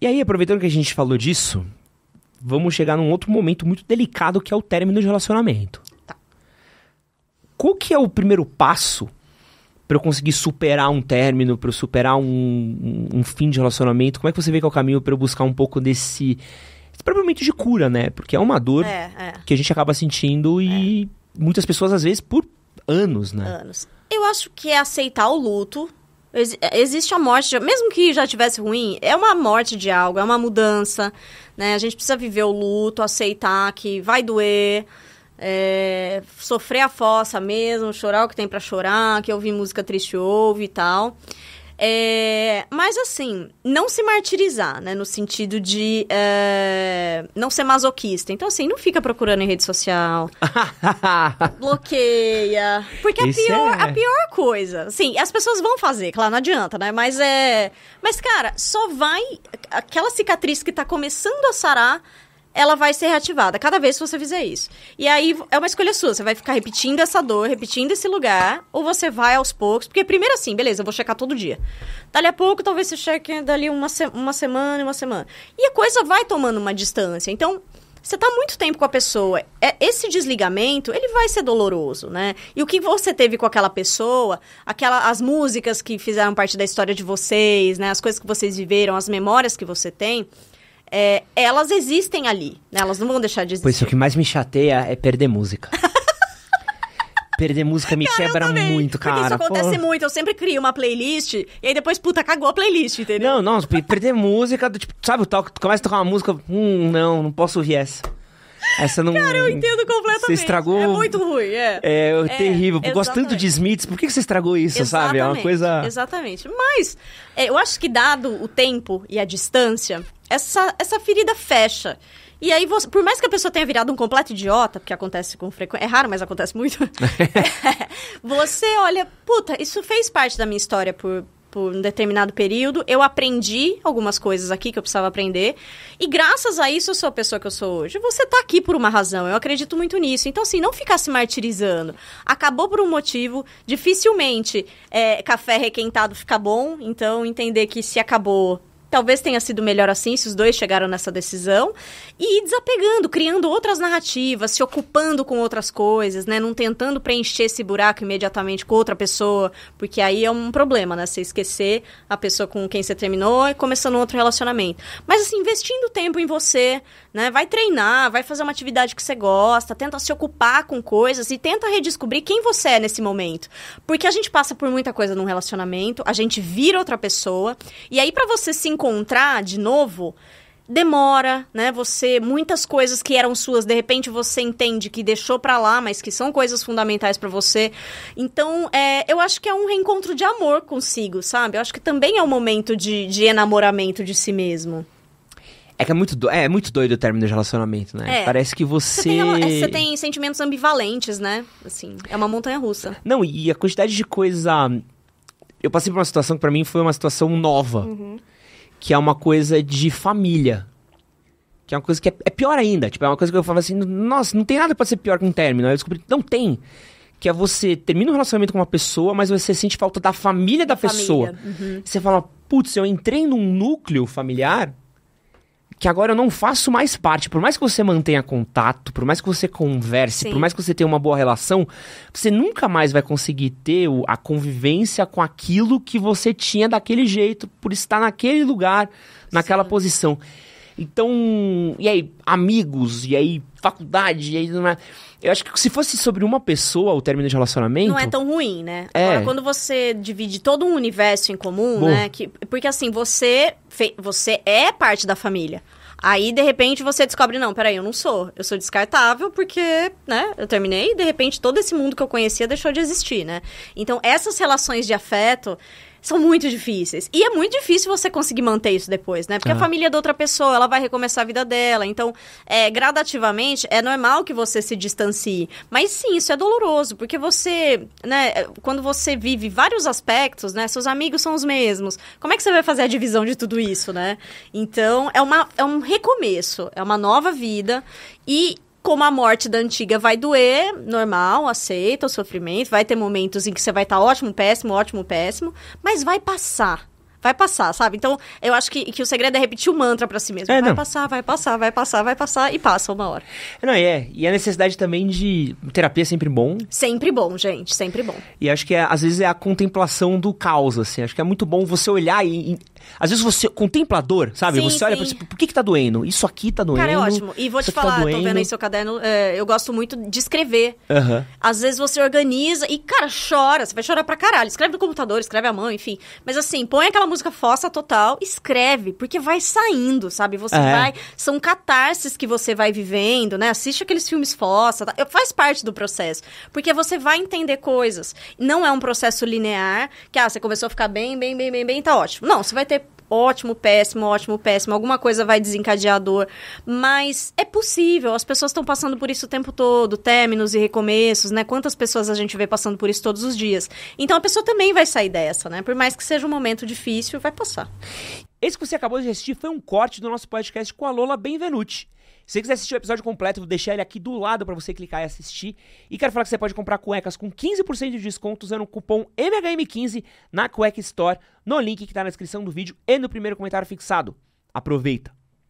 E aí, aproveitando que a gente falou disso, vamos chegar num outro momento muito delicado que é o término de relacionamento. Tá. Qual que é o primeiro passo para eu conseguir superar um término, para eu superar um, um, um, fim de relacionamento? Como é que você vê que é o caminho para eu buscar um pouco desse, provavelmente de cura, né? Porque é uma dor é, é. que a gente acaba sentindo e é. muitas pessoas às vezes por anos, né? Anos. Eu acho que é aceitar o luto, Ex existe a morte, mesmo que já tivesse ruim, é uma morte de algo, é uma mudança, né? A gente precisa viver o luto, aceitar que vai doer, é, sofrer a fossa mesmo, chorar o que tem para chorar, que ouvir música triste ouve e tal. É, mas assim, não se martirizar, né? No sentido de é, não ser masoquista. Então, assim, não fica procurando em rede social. bloqueia. Porque a pior, é... a pior coisa. Sim, as pessoas vão fazer, claro, não adianta, né? Mas é. Mas, cara, só vai. Aquela cicatriz que tá começando a sarar ela vai ser reativada cada vez que você fizer isso. E aí é uma escolha sua, você vai ficar repetindo essa dor, repetindo esse lugar, ou você vai aos poucos, porque primeiro assim, beleza, eu vou checar todo dia. Dali a pouco, talvez você cheque dali uma, se uma semana, uma semana. E a coisa vai tomando uma distância. Então, você está muito tempo com a pessoa, é, esse desligamento, ele vai ser doloroso, né? E o que você teve com aquela pessoa, aquela, as músicas que fizeram parte da história de vocês, né? As coisas que vocês viveram, as memórias que você tem, é, elas existem ali. Né? Elas não vão deixar de existir. Pois o que mais me chateia é perder música. perder música me cara, quebra muito, cara. Porque isso acontece Pô. muito. Eu sempre crio uma playlist e aí depois, puta, cagou a playlist, entendeu? Não, não, perder música, tipo, sabe, tu começa a tocar uma música, hum, não, não posso ouvir essa. Essa não. Cara, eu entendo completamente. Você estragou. É muito ruim, é. É, é, é terrível. Eu gosto tanto de Smiths, por que você estragou isso, exatamente, sabe? É uma coisa. Exatamente. Mas, é, eu acho que, dado o tempo e a distância, essa, essa ferida fecha. E aí, você, por mais que a pessoa tenha virado um completo idiota, porque acontece com frequência, é raro, mas acontece muito, você olha, puta, isso fez parte da minha história por, por um determinado período, eu aprendi algumas coisas aqui que eu precisava aprender, e graças a isso eu sou a pessoa que eu sou hoje. Você tá aqui por uma razão, eu acredito muito nisso. Então, assim, não ficar se martirizando. Acabou por um motivo, dificilmente é, café requentado fica bom, então entender que se acabou Talvez tenha sido melhor assim se os dois chegaram nessa decisão. E ir desapegando, criando outras narrativas, se ocupando com outras coisas, né? Não tentando preencher esse buraco imediatamente com outra pessoa, porque aí é um problema, né? Você esquecer a pessoa com quem você terminou e começando outro relacionamento. Mas, assim, investindo tempo em você, né? Vai treinar, vai fazer uma atividade que você gosta, tenta se ocupar com coisas e tenta redescobrir quem você é nesse momento. Porque a gente passa por muita coisa num relacionamento, a gente vira outra pessoa, e aí para você se encontrar de novo demora, né? Você muitas coisas que eram suas, de repente você entende que deixou para lá, mas que são coisas fundamentais para você. Então, é, eu acho que é um reencontro de amor consigo, sabe? Eu acho que também é um momento de, de enamoramento de si mesmo. É que é muito, do... é, é muito doido o término de relacionamento, né? É. Parece que você. Você tem, é, você tem, sentimentos ambivalentes, né? Assim, é uma montanha russa. Não, e a quantidade de coisa. Eu passei por uma situação que pra mim foi uma situação nova. Uhum que é uma coisa de família. Que é uma coisa que é, é, pior ainda. Tipo, é uma coisa que eu falo assim, nossa, não tem nada pra ser pior que um término. Aí eu descobri que não tem. Que é você termina um relacionamento com uma pessoa, mas você sente falta da família da, da pessoa. Família. Uhum. Você fala, putz, eu entrei num núcleo familiar que agora eu não faço mais parte. Por mais que você mantenha contato, por mais que você converse, Sim. por mais que você tenha uma boa relação, você nunca mais vai conseguir ter a convivência com aquilo que você tinha daquele jeito, por estar naquele lugar, naquela Sim. posição. Então, e aí, amigos, e aí faculdade, e aí não é... Eu acho que se fosse sobre uma pessoa o término de relacionamento. Não é tão ruim, né? É. Agora, quando você divide todo um universo em comum, Bom. né? Que, porque assim, você, fe... você é parte da família. Aí, de repente, você descobre, não, peraí, eu não sou. Eu sou descartável porque, né, eu terminei e, de repente, todo esse mundo que eu conhecia deixou de existir, né? Então, essas relações de afeto, são muito difíceis. E é muito difícil você conseguir manter isso depois, né? Porque ah. a família é da outra pessoa, ela vai recomeçar a vida dela. Então, é, gradativamente, é normal que você se distancie. Mas sim, isso é doloroso, porque você, né, é, quando você vive vários aspectos, né, seus amigos são os mesmos. Como é que você vai fazer a divisão de tudo isso, né? Então, é, uma, é um recomeço, é uma nova vida. E como a morte da antiga vai doer, normal, aceita o sofrimento, vai ter momentos em que você vai estar tá ótimo, péssimo, ótimo, péssimo, mas vai passar vai passar, sabe? Então, eu acho que, que o segredo é repetir o mantra para si mesmo. É, vai não. passar, vai passar, vai passar, vai passar e passa uma hora. Não, e é. E a necessidade também de terapia é sempre bom. Sempre bom, gente, sempre bom. E acho que é, às vezes é a contemplação do caos, assim. Acho que é muito bom você olhar e. e às vezes você, contemplador, sabe? Sim, você olha sim. Assim, pra você, por que que tá doendo? Isso aqui tá doendo. Cara, é ótimo. E vou te tá falar, tá tô vendo aí seu caderno, é, eu gosto muito de escrever. Uhum. Às vezes você organiza e, cara, chora. Você vai chorar pra caralho. Escreve no computador, escreve à mão, enfim. Mas assim, põe aquela música fossa total, escreve, porque vai saindo, sabe? Você é. vai. São catarses que você vai vivendo, né? Assiste aqueles filmes fossa. Tá? Faz parte do processo. Porque você vai entender coisas. Não é um processo linear que, ah, você começou a ficar bem, bem, bem, bem, bem, tá ótimo. Não, você vai ter ótimo, péssimo, ótimo, péssimo, alguma coisa vai desencadear dor. Mas é possível, as pessoas estão passando por isso o tempo todo, términos e recomeços, né? Quantas pessoas a gente vê passando por isso todos os dias. Então a pessoa também vai sair dessa, né? Por mais que seja um momento difícil, vai passar. Esse que você acabou de assistir foi um corte do nosso podcast com a Lola Benvenuti. Se você quiser assistir o episódio completo, vou deixar ele aqui do lado para você clicar e assistir. E quero falar que você pode comprar cuecas com 15% de desconto usando o cupom MHM15 na Cueca Store, no link que está na descrição do vídeo e no primeiro comentário fixado. Aproveita!